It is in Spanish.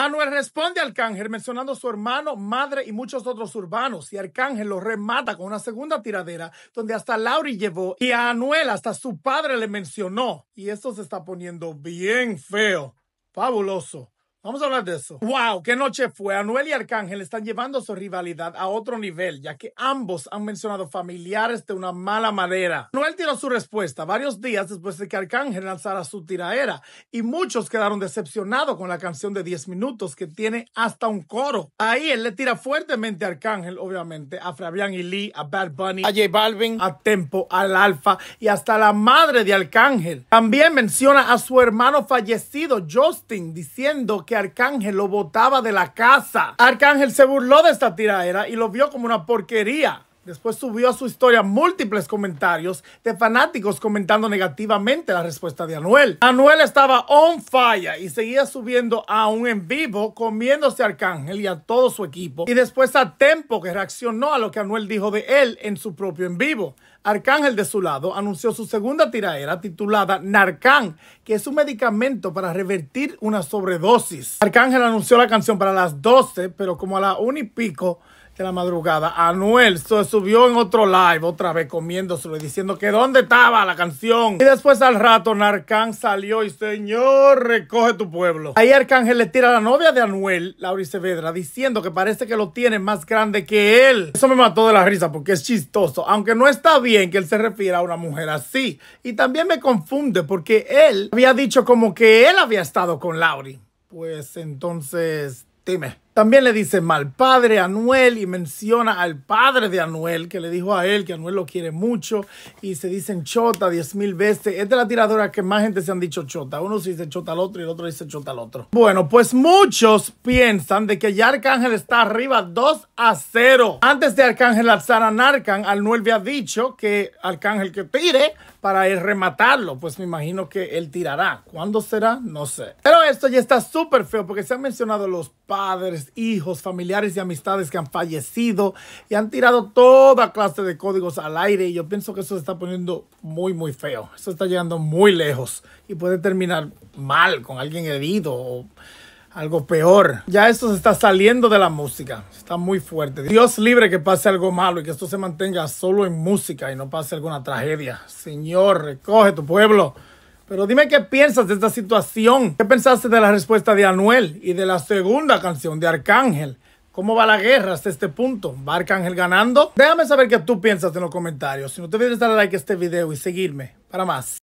Anuel ah, responde al Arcángel mencionando a su hermano, madre y muchos otros urbanos y Arcángel lo remata con una segunda tiradera donde hasta Lauri llevó y a Anuel hasta su padre le mencionó y esto se está poniendo bien feo. Fabuloso. Vamos a hablar de eso. ¡Wow! ¡Qué noche fue! Anuel y Arcángel están llevando su rivalidad a otro nivel, ya que ambos han mencionado familiares de una mala manera. Anuel tiró su respuesta varios días después de que Arcángel lanzara su tiraera, y muchos quedaron decepcionados con la canción de 10 minutos que tiene hasta un coro. Ahí él le tira fuertemente a Arcángel, obviamente, a Fabián y Lee, a Bad Bunny, a J Balvin, a Tempo, al Alfa y hasta la madre de Arcángel. También menciona a su hermano fallecido, Justin, diciendo que que Arcángel lo botaba de la casa. Arcángel se burló de esta tiraera y lo vio como una porquería. Después subió a su historia múltiples comentarios de fanáticos comentando negativamente la respuesta de Anuel. Anuel estaba on fire y seguía subiendo aún en vivo, comiéndose a Arcángel y a todo su equipo. Y después a Tempo, que reaccionó a lo que Anuel dijo de él en su propio en vivo. Arcángel de su lado anunció su segunda tiraera titulada Narcán, que es un medicamento para revertir una sobredosis. Arcángel anunció la canción para las 12, pero como a la 1 y pico la madrugada, Anuel se subió en otro live otra vez comiéndoselo diciendo que dónde estaba la canción. Y después al rato Narcán salió y señor, recoge tu pueblo. Ahí Arcángel le tira a la novia de Anuel, Lauri Sevedra, diciendo que parece que lo tiene más grande que él. Eso me mató de la risa porque es chistoso, aunque no está bien que él se refiera a una mujer así. Y también me confunde porque él había dicho como que él había estado con Lauri. Pues entonces, dime. También le dice mal padre a Anuel y menciona al padre de Anuel que le dijo a él que Anuel lo quiere mucho y se dicen chota diez mil veces. Es de las tiradoras que más gente se han dicho chota. Uno se dice chota al otro y el otro dice chota al otro. Bueno, pues muchos piensan de que ya Arcángel está arriba 2 a 0. Antes de Arcángel alzar a Narcan, Anuel había dicho que Arcángel que tire para rematarlo. Pues me imagino que él tirará. ¿Cuándo será? No sé. Pero esto ya está súper feo porque se han mencionado los padres hijos, familiares y amistades que han fallecido y han tirado toda clase de códigos al aire y yo pienso que eso se está poniendo muy, muy feo. Eso está llegando muy lejos y puede terminar mal con alguien herido o algo peor. Ya esto se está saliendo de la música. Está muy fuerte. Dios libre que pase algo malo y que esto se mantenga solo en música y no pase alguna tragedia. Señor, recoge tu pueblo. Pero dime qué piensas de esta situación. ¿Qué pensaste de la respuesta de Anuel y de la segunda canción de Arcángel? ¿Cómo va la guerra hasta este punto? ¿Va Arcángel ganando? Déjame saber qué tú piensas en los comentarios. Si no te olvides darle like a este video y seguirme para más.